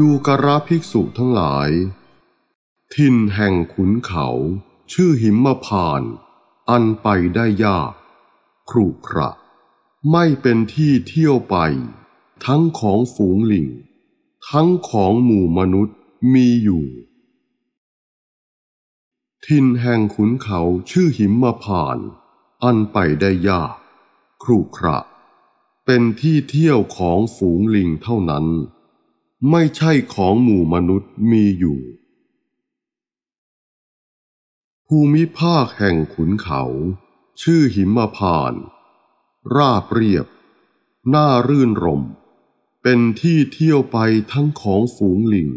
ดูกระภิกษุทั้งหลาย ทินแห่งขุนเขา ชื่อหิมพาน อันไปได้ยาก ครุขระ ไม่เป็นที่เที่ยวไป ทั้งของฝูงลิง ทั้งของหมู่มนุษย์มีอยู่ ทินแห่งขุนเขาชื่อหิมมาพาน อันไปได้ยาก ครุขระ เป็นที่เที่ยวของฝูงลิงเท่านั้นไม่ใช่ของหมู่มนุษย์มีอยู่ ภูมิภาคแห่งขุนเขา ชื่อหิมพาน ราบเรียบน่ารื่นรมเป็นที่เที่ยวไปทั้งของฝูงลิง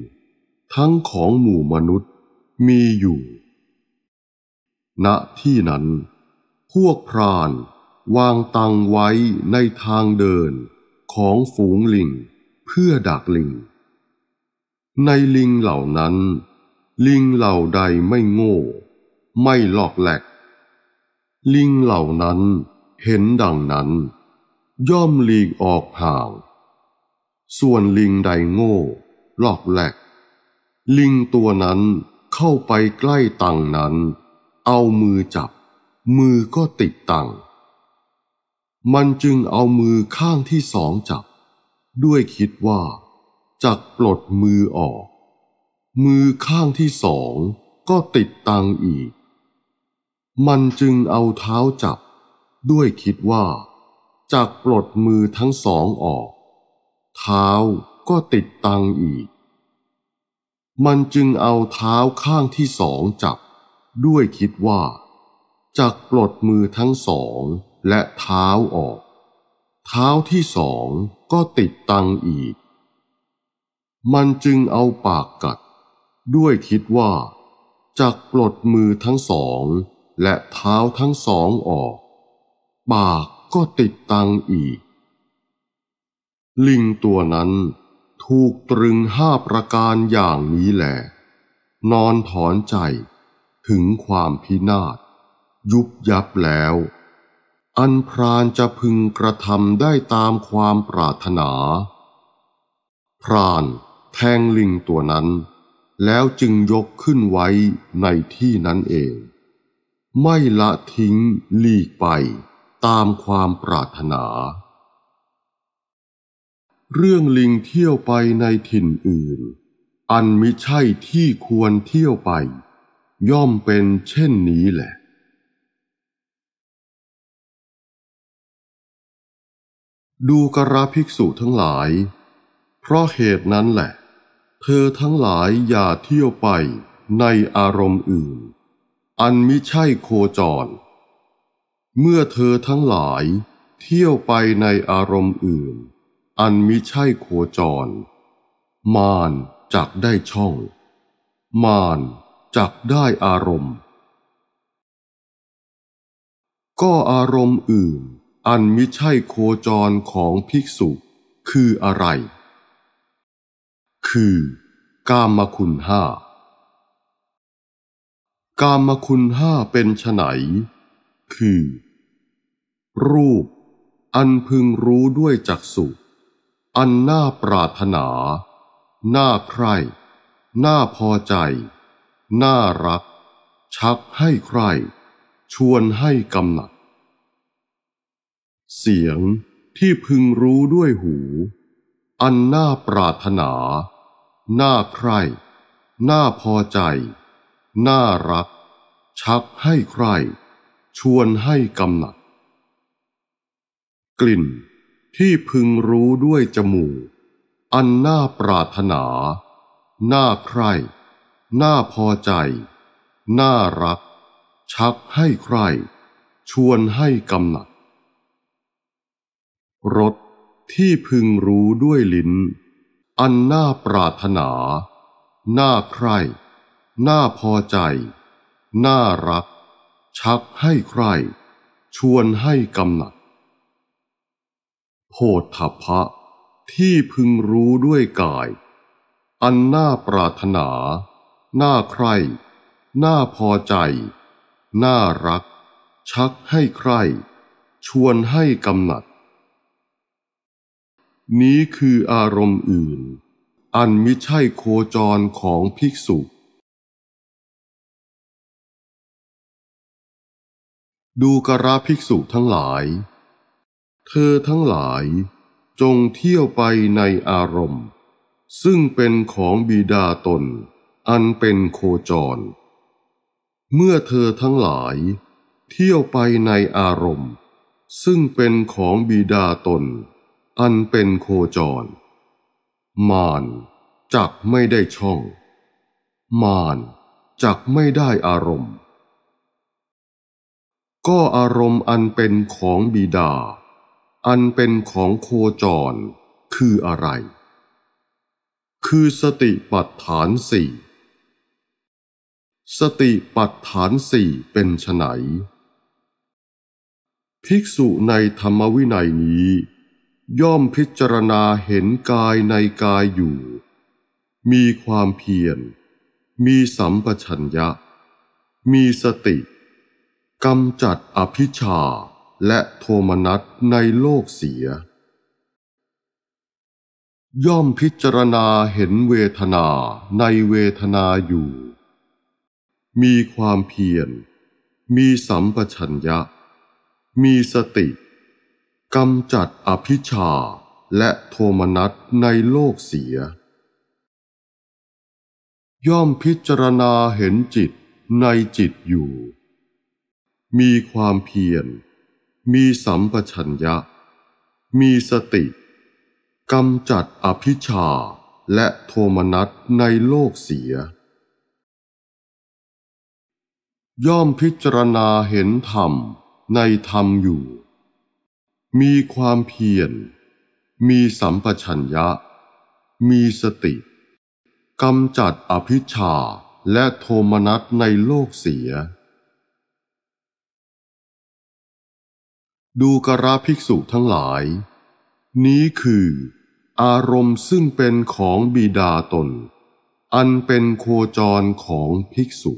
ทั้งของหมู่มนุษย์มีอยู่ ณที่นั้น พวกพรานวางตังไว้ในทางเดินของฝูงลิงเพื่อดักลิงในลิงเหล่านั้น ลิงเหล่าใดไม่โง่ ไม่หลอกแหลก ลิงเหล่านั้นเห็นดังนั้น ย่อมหลีกออกห่างส่วนลิงใดโง่ หลอกแหลก ลิงตัวนั้นเข้าไปใกล้ตังนั้น เอามือจับ มือก็ติดตังมันจึงเอามือข้างที่สองจับ ด้วยคิดว่าจักปลดมือออก มือข้างที่สองก็ติดตังอีก มันจึงเอาเท้าจับ ด้วยคิดว่าจักปลดมือทั้งสองออก เท้าก็ติดตังอีก มันจึงเอาเท้าข้างที่สองจับ ด้วยคิดว่าจักปลดมือทั้งสองและเท้าออก เท้าที่สองก็ติดตังอีกมันจึงเอาปากกัด ด้วยคิดว่าจากปลดมือทั้งสองและเท้าทั้งสองออก ปากก็ติดตังอีก ลิงตัวนั้นถูกตรึงห้าประการอย่างนี้แหละนอนถอนใจถึงความพินาศ ยุบยับแล้ว อันพรานจะพึงกระทำได้ตามความปรารถนา พรานแทงลิงตัวนั้น แล้วจึงยกขึ้นไว้ในที่นั้นเอง ไม่ละทิ้งลีกไปตามความปรารถนา เรื่องลิงเที่ยวไปในถิ่นอื่น อันมิใช่ที่ควรเที่ยวไป ย่อมเป็นเช่นนี้แหละ ดูกระภิกษุทั้งหลายเพราะเหตุนั้นแหละ เธอทั้งหลายอย่าเที่ยวไปในอารมณ์อื่น อันมิใช่โคจร เมื่อเธอทั้งหลายเที่ยวไปในอารมณ์อื่น อันมิใช่โคจรมาน จักได้ช่อง มานจักได้อารมณ์ก็อารมณ์อื่น อันมิใช่โคจรของภิกษุคืออะไรคือ กามคุณห้า กามคุณห้าเป็นไนคือ รูปอันพึงรู้ด้วยจักสุอันน่าปรารถนา น่าใคร น่าพอใจ น่ารัก ชักให้ใคร ชวนให้กำหนัดเสียงที่พึงรู้ด้วยหู อันน่าปรารถนาน่าใคร่น่าพอใจ น่ารัก ชักให้ใคร ชวนให้กำหนัดกลิ่นที่พึงรู้ด้วยจมูกอันน่าปรารถนา น่าใคร่น่าพอใจ น่ารัก ชักให้ใคร ชวนให้กำหนัดรสที่พึงรู้ด้วยลิ้นอันน่าปรารถนา น่าใคร่ น่าพอใจ น่ารัก ชักให้ใคร่ ชวนให้กำหนัดโพธพะ ที่พึงรู้ด้วยกาย อันน่าปรารถนา น่าใคร่ น่าพอใจ น่ารัก ชักให้ใคร่ ชวนให้กำหนัดนี้คืออารมณ์อื่น อันมิใช่โคจรของภิกษุ ดูกระภิกษุทั้งหลาย เธอทั้งหลายจงเที่ยวไปในอารมณ์ ซึ่งเป็นของบิดาตน อันเป็นโคจร เมื่อเธอทั้งหลาย เที่ยวไปในอารมณ์ ซึ่งเป็นของบิดาตนอันเป็นโคจร มาน จักไม่ได้ช่อง มาน จักไม่ได้อารมณ์ก็อารมณ์อันเป็นของบิดา อันเป็นของโคจรคืออะไร คือสติปัฏฐานสี่สติปัฏฐานสี่เป็นไฉนภิกษุในธรรมวินัยนี้ย่อมพิจารณาเห็นกายในกายอยู่ มีความเพียร มีสัมปชัญญะ มีสติกำจัดอภิชาและโทมนัสในโลกเสีย ย่อมพิจารณาเห็นเวทนาในเวทนาอยู่ มีความเพียร มีสัมปชัญญะ มีสติกำจัดอภิชาและโทมนัสในโลกเสีย ย่อมพิจารณาเห็นจิตในจิตอยู่ มีความเพียร มีสัมปชัญญะ มีสติกำจัดอภิชาและโทมนัสในโลกเสีย ย่อมพิจารณาเห็นธรรมในธรรมอยู่มีความเพียร มีสัมปชัญญะ มีสติกำจัดอภิชาและโทมนัสในโลกเสีย ดูกราภิกษุทั้งหลาย นี้คืออารมณ์ซึ่งเป็นของบิดาตน อันเป็นโคจรของภิกษุ